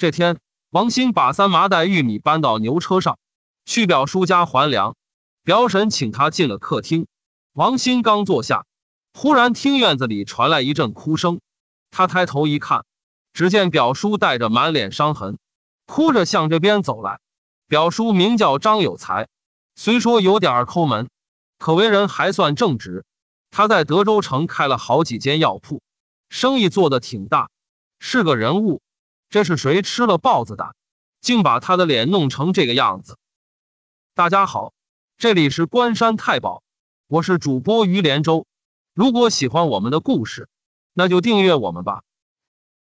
这天，王鑫把三麻袋玉米搬到牛车上，去表叔家还粮。表婶请他进了客厅。王鑫刚坐下，忽然听院子里传来一阵哭声。他抬头一看，只见表叔带着满脸伤痕，哭着向这边走来。表叔名叫张有才，虽说有点儿抠门，可为人还算正直。他在德州城开了好几间药铺，生意做得挺大，是个人物。这是谁吃了豹子胆，竟把他的脸弄成这个样子？大家好，这里是关山太保，我是主播于连州。如果喜欢我们的故事，那就订阅我们吧。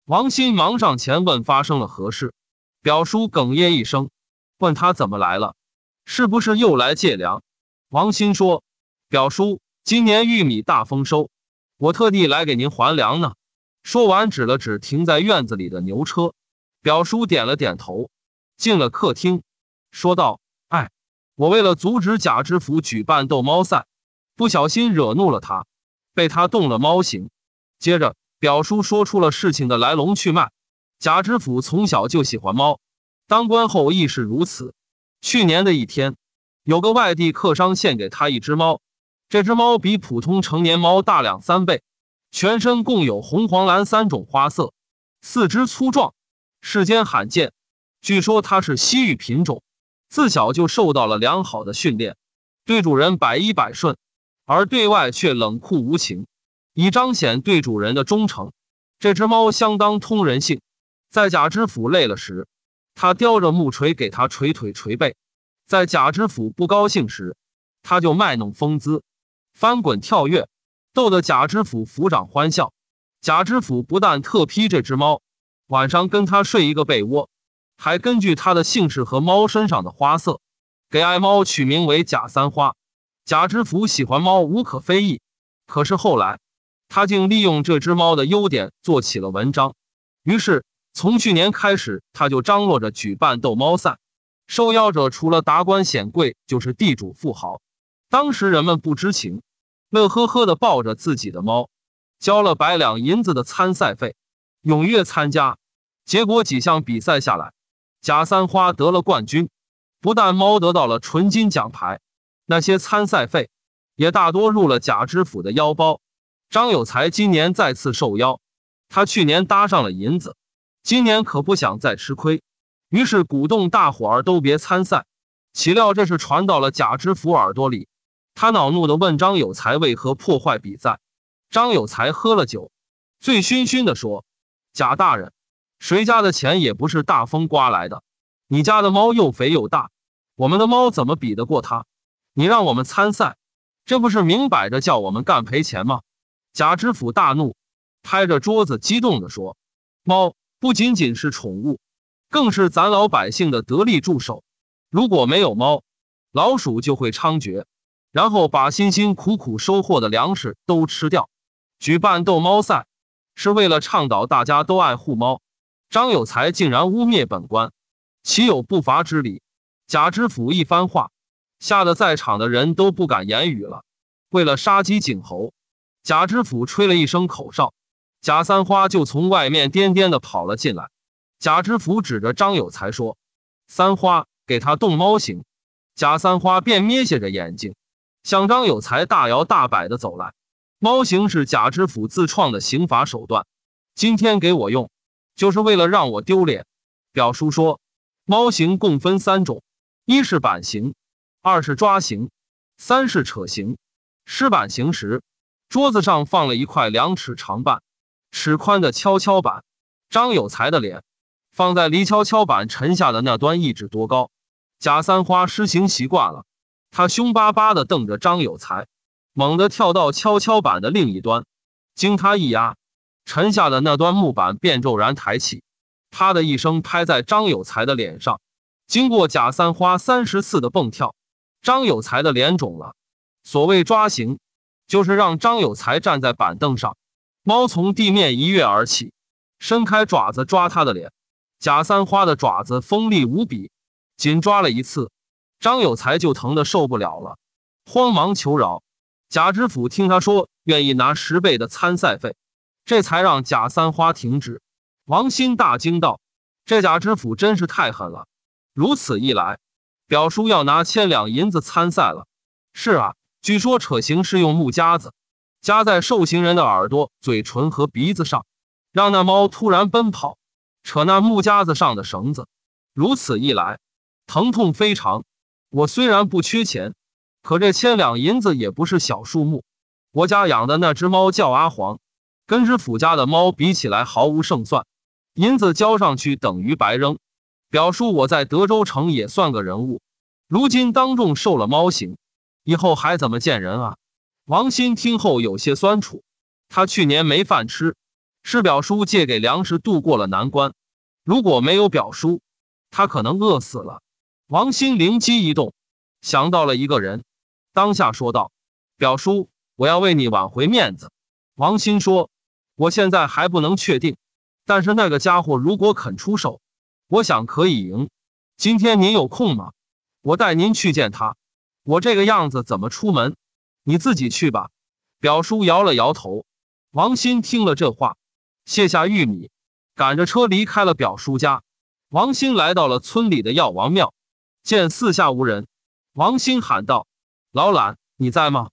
王鑫忙上前问发生了何事，表叔哽咽一声，问他怎么来了，是不是又来借粮？王鑫说：“表叔，今年玉米大丰收，我特地来给您还粮呢。”说完，指了指停在院子里的牛车，表叔点了点头，进了客厅，说道：“哎，我为了阻止贾知府举办斗猫赛，不小心惹怒了他，被他动了猫刑。”接着，表叔说出了事情的来龙去脉。贾知府从小就喜欢猫，当官后亦是如此。去年的一天，有个外地客商献给他一只猫，这只猫比普通成年猫大两三倍。全身共有红、黄、蓝三种花色，四肢粗壮，世间罕见。据说它是西域品种，自小就受到了良好的训练，对主人百依百顺，而对外却冷酷无情，以彰显对主人的忠诚。这只猫相当通人性，在贾知府累了时，它叼着木锤给他捶腿捶背；在贾知府不高兴时，它就卖弄风姿，翻滚跳跃。逗得贾知府抚掌欢笑，贾知府不但特批这只猫，晚上跟他睡一个被窝，还根据他的姓氏和猫身上的花色，给爱猫取名为贾三花。贾知府喜欢猫无可非议，可是后来，他竟利用这只猫的优点做起了文章。于是从去年开始，他就张罗着举办逗猫赛，受邀者除了达官显贵，就是地主富豪。当时人们不知情。乐呵呵的抱着自己的猫，交了百两银子的参赛费，踊跃参加。结果几项比赛下来，贾三花得了冠军，不但猫得到了纯金奖牌，那些参赛费也大多入了贾知府的腰包。张有才今年再次受邀，他去年搭上了银子，今年可不想再吃亏，于是鼓动大伙儿都别参赛。岂料这是传到了贾知府耳朵里。他恼怒的问张有才：“为何破坏比赛？”张有才喝了酒，醉醺醺的说：“贾大人，谁家的钱也不是大风刮来的。你家的猫又肥又大，我们的猫怎么比得过它？你让我们参赛，这不是明摆着叫我们干赔钱吗？”贾知府大怒，拍着桌子激动的说：“猫不仅仅是宠物，更是咱老百姓的得力助手。如果没有猫，老鼠就会猖獗。”然后把辛辛苦苦收获的粮食都吃掉。举办逗猫赛是为了倡导大家都爱护猫。张有才竟然污蔑本官，岂有不罚之理？贾知府一番话，吓得在场的人都不敢言语了。为了杀鸡儆猴，贾知府吹了一声口哨，贾三花就从外面颠颠的跑了进来。贾知府指着张有才说：“三花给他逗猫行。”贾三花便眯下着眼睛。向张有才大摇大摆的走来。猫刑是贾知府自创的刑罚手段，今天给我用，就是为了让我丢脸。表叔说，猫刑共分三种：一是板刑，二是抓刑，三是扯刑。施板刑时，桌子上放了一块两尺长、半尺宽的跷跷板，张有才的脸放在离跷跷板沉下的那端一指多高。贾三花施行习惯了。他凶巴巴地瞪着张有才，猛地跳到跷跷板的另一端，经他一压，沉下的那端木板便骤然抬起，啪的一声拍在张有才的脸上。经过贾三花三十次的蹦跳，张有才的脸肿了。所谓抓行，就是让张有才站在板凳上，猫从地面一跃而起，伸开爪子抓他的脸。贾三花的爪子锋利无比，仅抓了一次。张有才就疼得受不了了，慌忙求饶。贾知府听他说愿意拿十倍的参赛费，这才让贾三花停止。王鑫大惊道：“这贾知府真是太狠了！如此一来，表叔要拿千两银子参赛了。”是啊，据说扯刑是用木夹子夹在受刑人的耳朵、嘴唇和鼻子上，让那猫突然奔跑，扯那木夹子上的绳子。如此一来，疼痛非常。我虽然不缺钱，可这千两银子也不是小数目。我家养的那只猫叫阿黄，跟知府家的猫比起来毫无胜算。银子交上去等于白扔。表叔我在德州城也算个人物，如今当众受了猫刑，以后还怎么见人啊？王鑫听后有些酸楚。他去年没饭吃，是表叔借给粮食度过了难关。如果没有表叔，他可能饿死了。王鑫灵机一动，想到了一个人，当下说道：“表叔，我要为你挽回面子。”王鑫说：“我现在还不能确定，但是那个家伙如果肯出手，我想可以赢。今天您有空吗？我带您去见他。我这个样子怎么出门？你自己去吧。”表叔摇了摇头。王鑫听了这话，卸下玉米，赶着车离开了表叔家。王鑫来到了村里的药王庙。见四下无人，王鑫喊道：“老懒，你在吗？”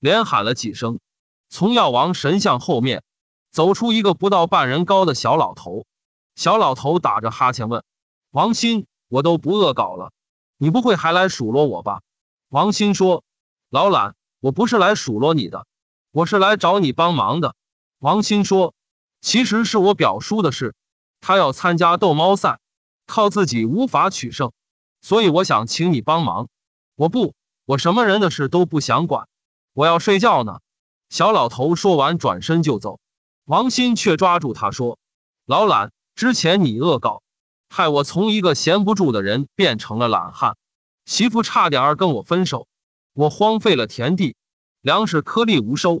连喊了几声，从药王神像后面走出一个不到半人高的小老头。小老头打着哈欠问：“王鑫，我都不恶搞了，你不会还来数落我吧？”王鑫说：“老懒，我不是来数落你的，我是来找你帮忙的。”王鑫说：“其实是我表叔的事，他要参加斗猫赛，靠自己无法取胜。”所以我想请你帮忙，我不，我什么人的事都不想管，我要睡觉呢。小老头说完，转身就走。王鑫却抓住他说：“老懒，之前你恶搞，害我从一个闲不住的人变成了懒汉，媳妇差点儿跟我分手，我荒废了田地，粮食颗粒无收，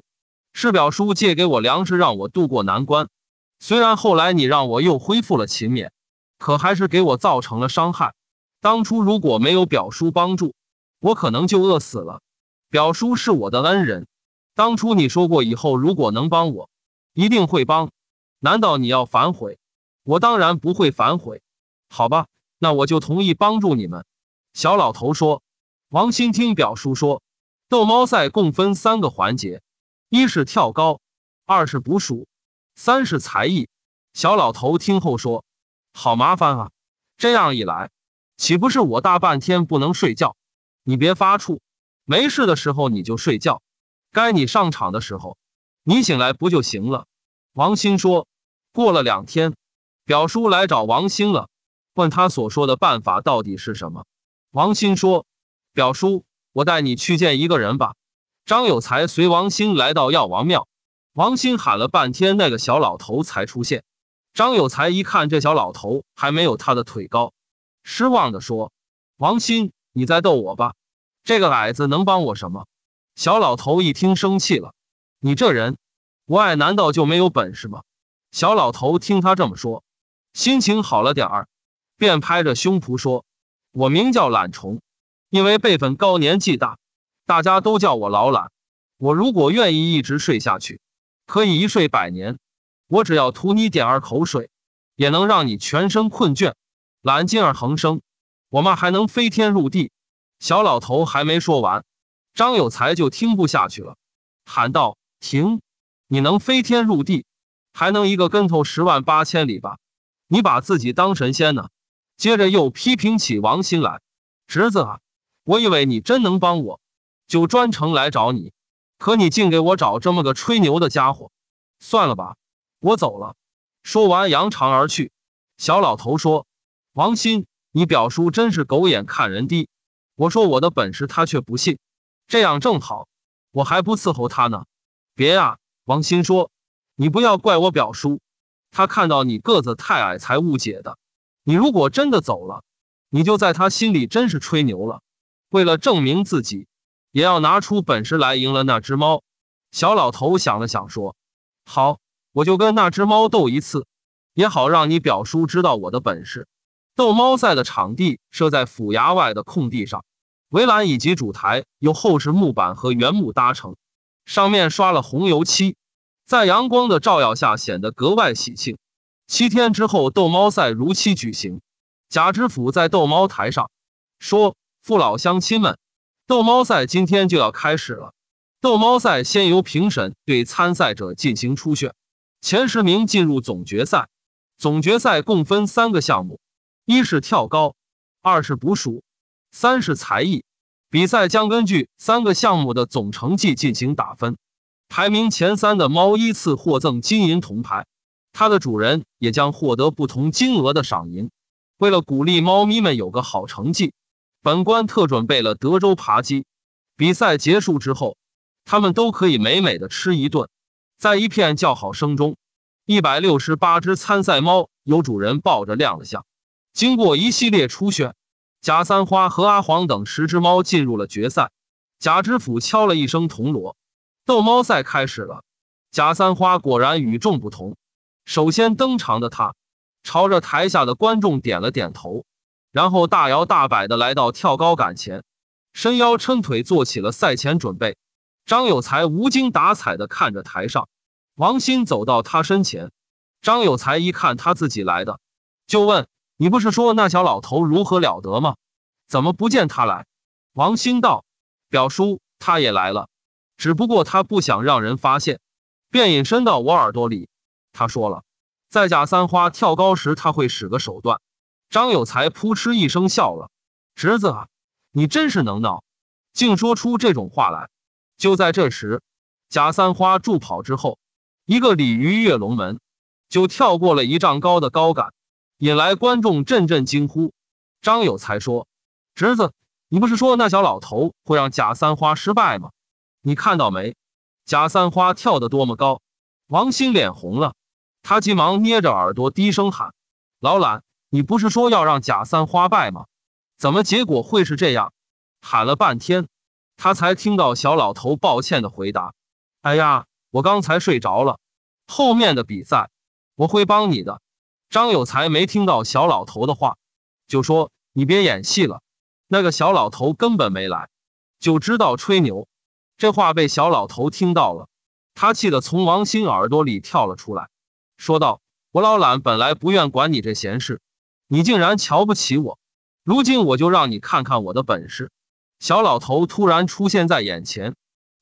是表叔借给我粮食让我度过难关。虽然后来你让我又恢复了勤勉，可还是给我造成了伤害。”当初如果没有表叔帮助，我可能就饿死了。表叔是我的恩人，当初你说过以后如果能帮我，一定会帮。难道你要反悔？我当然不会反悔。好吧，那我就同意帮助你们。小老头说：“王新听表叔说，逗猫赛共分三个环节：一是跳高，二是捕鼠，三是才艺。”小老头听后说：“好麻烦啊，这样一来。”岂不是我大半天不能睡觉？你别发怵，没事的时候你就睡觉，该你上场的时候，你醒来不就行了？王兴说。过了两天，表叔来找王兴了，问他所说的办法到底是什么。王兴说：“表叔，我带你去见一个人吧。”张有才随王兴来到药王庙，王兴喊了半天，那个小老头才出现。张有才一看，这小老头还没有他的腿高。失望的说：“王鑫，你在逗我吧？这个矮子能帮我什么？”小老头一听生气了：“你这人，我矮难道就没有本事吗？”小老头听他这么说，心情好了点儿，便拍着胸脯说：“我名叫懒虫，因为辈分高、年纪大，大家都叫我老懒。我如果愿意一直睡下去，可以一睡百年。我只要吐你点儿口水，也能让你全身困倦。”蓝金儿横生，我们还能飞天入地。小老头还没说完，张有才就听不下去了，喊道：“停！你能飞天入地，还能一个跟头十万八千里吧？你把自己当神仙呢？”接着又批评起王新来：“侄子啊，我以为你真能帮我，就专程来找你，可你竟给我找这么个吹牛的家伙！算了吧，我走了。”说完，扬长而去。小老头说。王鑫，你表叔真是狗眼看人低。我说我的本事，他却不信。这样正好，我还不伺候他呢。别啊，王鑫说：“你不要怪我表叔，他看到你个子太矮才误解的。你如果真的走了，你就在他心里真是吹牛了。为了证明自己，也要拿出本事来赢了那只猫。”小老头想了想说：“好，我就跟那只猫斗一次，也好让你表叔知道我的本事。”斗猫赛的场地设在府衙外的空地上，围栏以及主台由厚实木板和原木搭成，上面刷了红油漆，在阳光的照耀下显得格外喜庆。七天之后，斗猫赛如期举行。贾知府在斗猫台上说：“父老乡亲们，斗猫赛今天就要开始了。斗猫赛先由评审对参赛者进行初选，前十名进入总决赛。总决赛共分三个项目。”一是跳高，二是捕鼠，三是才艺。比赛将根据三个项目的总成绩进行打分，排名前三的猫依次获赠金银铜牌，它的主人也将获得不同金额的赏银。为了鼓励猫咪们有个好成绩，本官特准备了德州扒鸡。比赛结束之后，他们都可以美美的吃一顿。在一片叫好声中，一百六十八只参赛猫由主人抱着亮了相。经过一系列初选，贾三花和阿黄等十只猫进入了决赛。贾知府敲了一声铜锣，逗猫赛开始了。贾三花果然与众不同，首先登场的他，朝着台下的观众点了点头，然后大摇大摆的来到跳高杆前，伸腰抻腿做起了赛前准备。张有才无精打采的看着台上，王鑫走到他身前，张有才一看他自己来的，就问。你不是说那小老头如何了得吗？怎么不见他来？王兴道：“表叔他也来了，只不过他不想让人发现，便隐身到我耳朵里。他说了，在贾三花跳高时，他会使个手段。”张有才扑哧一声笑了：“侄子啊，你真是能闹，竟说出这种话来。”就在这时，贾三花助跑之后，一个鲤鱼跃龙门，就跳过了一丈高的高杆。引来观众阵阵惊呼。张有才说：“侄子，你不是说那小老头会让贾三花失败吗？你看到没，贾三花跳得多么高！”王鑫脸红了，他急忙捏着耳朵低声喊：“老懒，你不是说要让贾三花败吗？怎么结果会是这样？”喊了半天，他才听到小老头抱歉的回答：“哎呀，我刚才睡着了。后面的比赛，我会帮你的。”张有才没听到小老头的话，就说：“你别演戏了，那个小老头根本没来，就知道吹牛。”这话被小老头听到了，他气得从王鑫耳朵里跳了出来，说道：“我老懒本来不愿管你这闲事，你竟然瞧不起我，如今我就让你看看我的本事。”小老头突然出现在眼前，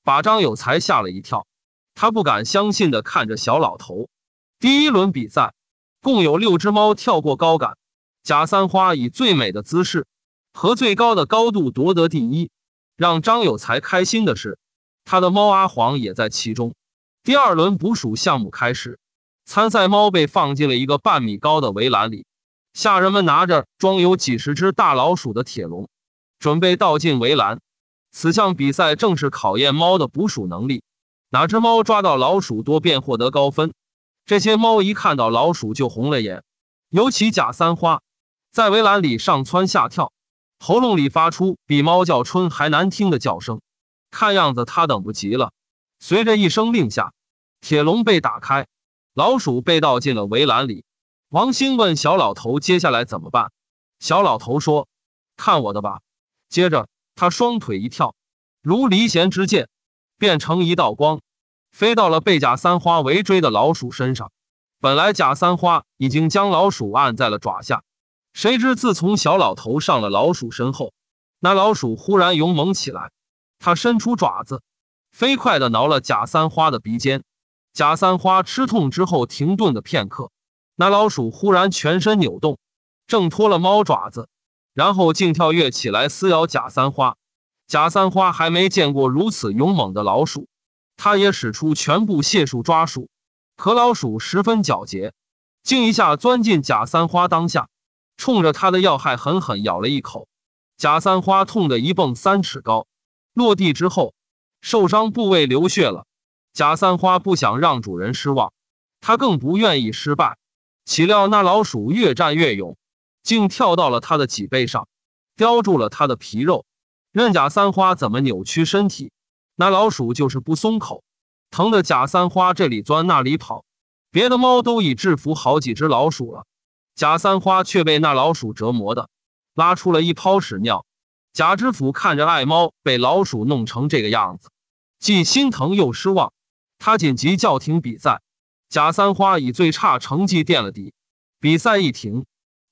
把张有才吓了一跳，他不敢相信地看着小老头。第一轮比赛。共有六只猫跳过高杆，贾三花以最美的姿势和最高的高度夺得第一。让张有才开心的是，他的猫阿黄也在其中。第二轮捕鼠项目开始，参赛猫被放进了一个半米高的围栏里，下人们拿着装有几十只大老鼠的铁笼，准备倒进围栏。此项比赛正是考验猫的捕鼠能力，哪只猫抓到老鼠多便获得高分。这些猫一看到老鼠就红了眼，尤其假三花在围栏里上蹿下跳，喉咙里发出比猫叫春还难听的叫声。看样子他等不及了。随着一声令下，铁笼被打开，老鼠被倒进了围栏里。王鑫问小老头：“接下来怎么办？”小老头说：“看我的吧。”接着他双腿一跳，如离弦之箭，变成一道光。飞到了被贾三花围追的老鼠身上。本来贾三花已经将老鼠按在了爪下，谁知自从小老头上了老鼠身后，那老鼠忽然勇猛起来。他伸出爪子，飞快地挠了贾三花的鼻尖。贾三花吃痛之后停顿了片刻，那老鼠忽然全身扭动，挣脱了猫爪子，然后竟跳跃起来撕咬贾三花。贾三花还没见过如此勇猛的老鼠。他也使出全部解数抓鼠，可老鼠十分狡黠，竟一下钻进贾三花裆下，冲着他的要害狠狠咬了一口。贾三花痛得一蹦三尺高，落地之后，受伤部位流血了。贾三花不想让主人失望，他更不愿意失败。岂料那老鼠越战越勇，竟跳到了他的脊背上，叼住了他的皮肉，任贾三花怎么扭曲身体。那老鼠就是不松口，疼得贾三花这里钻那里跑，别的猫都已制服好几只老鼠了，贾三花却被那老鼠折磨的拉出了一泡屎尿。贾知府看着爱猫被老鼠弄成这个样子，既心疼又失望，他紧急叫停比赛。贾三花以最差成绩垫了底，比赛一停，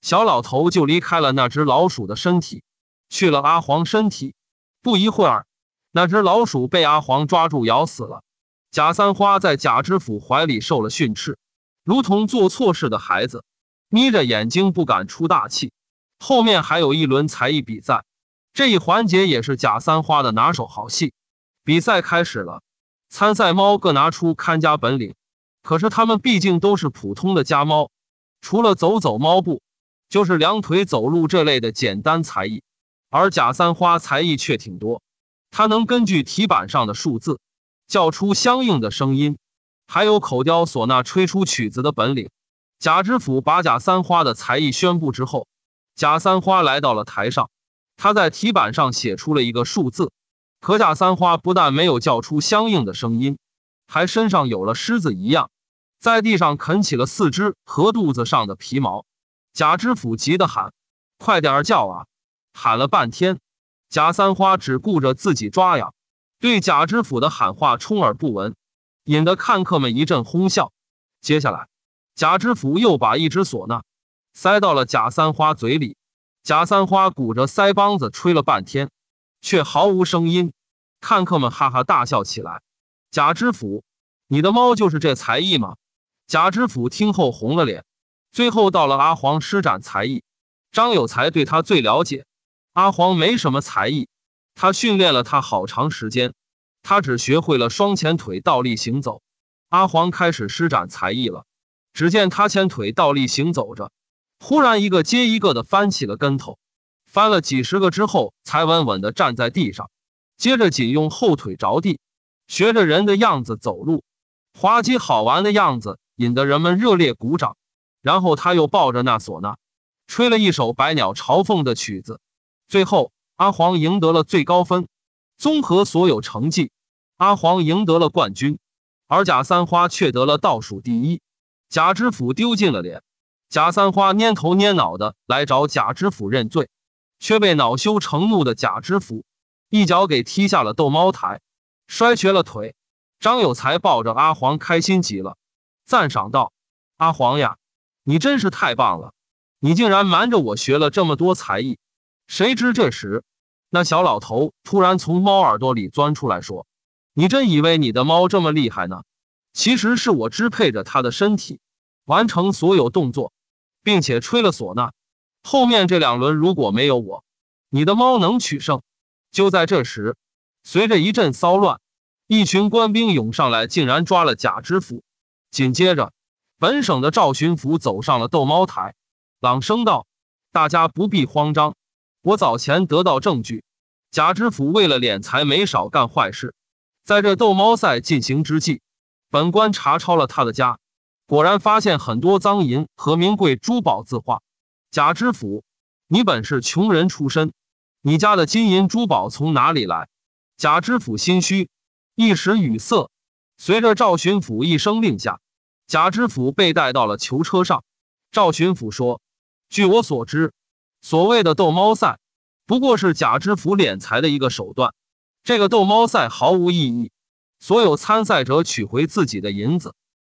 小老头就离开了那只老鼠的身体，去了阿黄身体。不一会儿。那只老鼠被阿黄抓住咬死了，贾三花在贾知府怀里受了训斥，如同做错事的孩子，眯着眼睛不敢出大气。后面还有一轮才艺比赛，这一环节也是贾三花的拿手好戏。比赛开始了，参赛猫各拿出看家本领，可是它们毕竟都是普通的家猫，除了走走猫步，就是两腿走路这类的简单才艺。而贾三花才艺却挺多。他能根据题板上的数字叫出相应的声音，还有口叼唢呐吹出曲子的本领。贾知府把贾三花的才艺宣布之后，贾三花来到了台上。他在题板上写出了一个数字，可贾三花不但没有叫出相应的声音，还身上有了狮子一样，在地上啃起了四肢和肚子上的皮毛。贾知府急得喊：“快点叫啊！”喊了半天。贾三花只顾着自己抓痒，对贾知府的喊话充耳不闻，引得看客们一阵哄笑。接下来，贾知府又把一只唢呐塞到了贾三花嘴里，贾三花鼓着腮帮子吹了半天，却毫无声音，看客们哈哈大笑起来。贾知府，你的猫就是这才艺吗？贾知府听后红了脸。最后到了阿黄施展才艺，张有才对他最了解。阿黄没什么才艺，他训练了他好长时间，他只学会了双前腿倒立行走。阿黄开始施展才艺了，只见他前腿倒立行走着，忽然一个接一个的翻起了跟头，翻了几十个之后才稳稳的站在地上，接着仅用后腿着地，学着人的样子走路，滑稽好玩的样子引得人们热烈鼓掌。然后他又抱着那唢呐，吹了一首《百鸟朝凤》的曲子。最后，阿黄赢得了最高分，综合所有成绩，阿黄赢得了冠军，而贾三花却得了倒数第一。贾知府丢尽了脸，贾三花蔫头蔫脑的来找贾知府认罪，却被恼羞成怒的贾知府一脚给踢下了逗猫台，摔瘸了腿。张有才抱着阿黄开心极了，赞赏道：“阿黄呀，你真是太棒了！你竟然瞒着我学了这么多才艺。”谁知这时，那小老头突然从猫耳朵里钻出来，说：“你真以为你的猫这么厉害呢？其实是我支配着它的身体，完成所有动作，并且吹了唢呐。后面这两轮如果没有我，你的猫能取胜？”就在这时，随着一阵骚乱，一群官兵涌上来，竟然抓了贾知府。紧接着，本省的赵巡抚走上了斗猫台，朗声道：“大家不必慌张。”我早前得到证据，贾知府为了敛财，没少干坏事。在这斗猫赛进行之际，本官查抄了他的家，果然发现很多赃银和名贵珠宝字画。贾知府，你本是穷人出身，你家的金银珠宝从哪里来？贾知府心虚，一时语塞。随着赵巡抚一声令下，贾知府被带到了囚车上。赵巡抚说：“据我所知。”所谓的斗猫赛，不过是贾知府敛财的一个手段。这个斗猫赛毫无意义，所有参赛者取回自己的银子，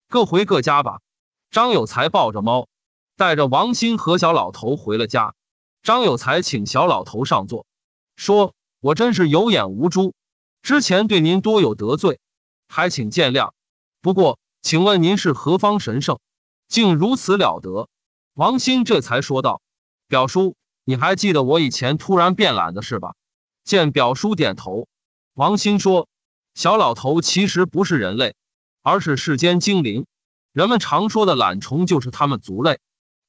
各回各家吧。张有才抱着猫，带着王鑫和小老头回了家。张有才请小老头上座，说：“我真是有眼无珠，之前对您多有得罪，还请见谅。不过，请问您是何方神圣，竟如此了得？”王鑫这才说道。表叔，你还记得我以前突然变懒的事吧？见表叔点头，王鑫说：“小老头其实不是人类，而是世间精灵。人们常说的懒虫就是他们族类。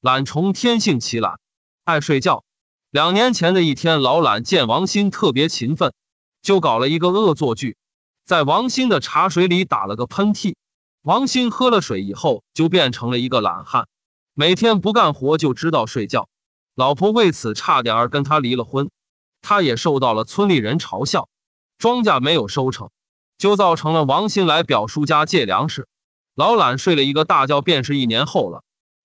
懒虫天性奇懒，爱睡觉。两年前的一天，老懒见王鑫特别勤奋，就搞了一个恶作剧，在王鑫的茶水里打了个喷嚏。王鑫喝了水以后，就变成了一个懒汉，每天不干活就知道睡觉。”老婆为此差点儿跟他离了婚，他也受到了村里人嘲笑，庄稼没有收成，就造成了王新来表叔家借粮食，老懒睡了一个大觉，便是一年后了。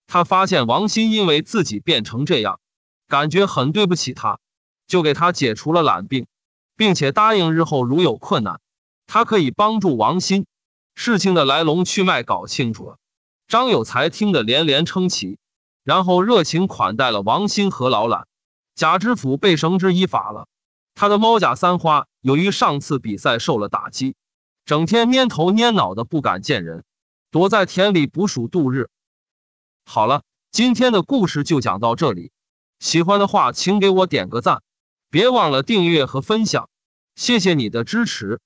他发现王新因为自己变成这样，感觉很对不起他，就给他解除了懒病，并且答应日后如有困难，他可以帮助王新。事情的来龙去脉搞清楚了，张有才听得连连称奇。然后热情款待了王鑫和老懒，贾知府被绳之以法了。他的猫甲三花由于上次比赛受了打击，整天蔫头蔫脑的，不敢见人，躲在田里捕鼠度日。好了，今天的故事就讲到这里。喜欢的话，请给我点个赞，别忘了订阅和分享，谢谢你的支持。